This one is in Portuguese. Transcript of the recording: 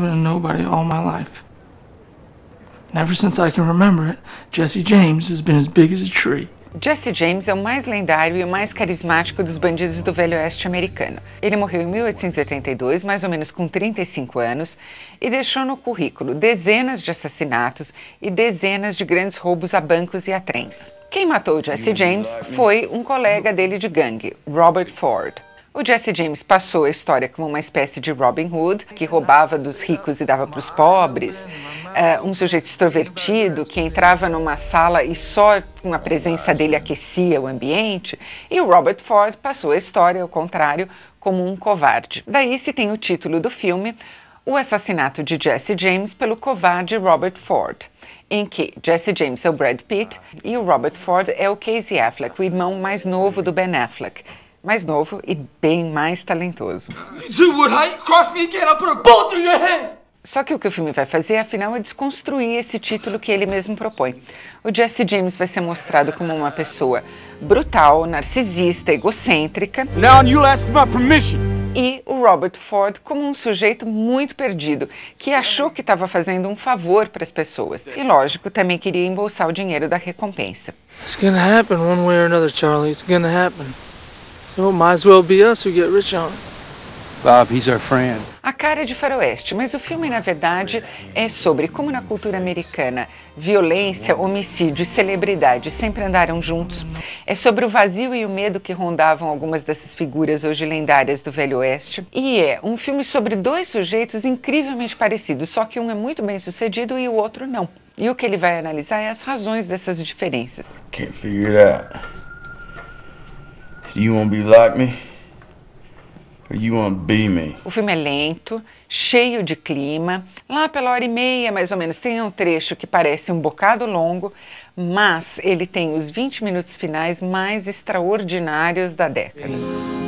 been a nobody all my life. And ever since I can remember it, Jesse James has been as big as a tree. Jesse James é o mais lendário e o mais carismático dos bandidos do Velho Oeste americano. Ele morreu em 1882, mais ou menos com 35 anos, e deixou no currículo dezenas de assassinatos e dezenas de grandes roubos a bancos e a trens. Quem matou Jesse é James foi um colega dele de gangue, Robert Ford. O Jesse James passou a história como uma espécie de Robin Hood, que roubava dos ricos e dava para os pobres, é, um sujeito extrovertido que entrava numa sala e só com a presença dele aquecia o ambiente, e o Robert Ford passou a história, ao contrário, como um covarde. Daí se tem o título do filme, O Assassinato de Jesse James pelo covarde Robert Ford em que Jesse James é o Brad Pitt e o Robert Ford é o Casey Affleck, o irmão mais novo do Ben Affleck mais novo e bem mais talentoso. Só que o que o filme vai fazer, afinal, é desconstruir esse título que ele mesmo propõe. O Jesse James vai ser mostrado como uma pessoa brutal, narcisista, egocêntrica. Now you my permission. E o Robert Ford como um sujeito muito perdido, que achou que estava fazendo um favor para as pessoas. E, lógico, também queria embolsar o dinheiro da recompensa. It's gonna happen one way or another, Charlie. It's gonna happen. So might as well be us who get rich on Bob, he's our friend. A cara é de faroeste, mas o filme, na verdade, é sobre como na cultura americana violência, homicídio e celebridade sempre andaram juntos. É sobre o vazio e o medo que rondavam algumas dessas figuras hoje lendárias do Velho Oeste. E é um filme sobre dois sujeitos incrivelmente parecidos, só que um é muito bem sucedido e o outro não. E o que ele vai analisar é as razões dessas diferenças. Can't figure it out. You wanna be like me? Or you wanna be me? O filme é lento, cheio de clima. Lá pela hora e meia, mais ou menos, tem um trecho que parece um bocado longo, mas ele tem os 20 minutos finais mais extraordinários da década.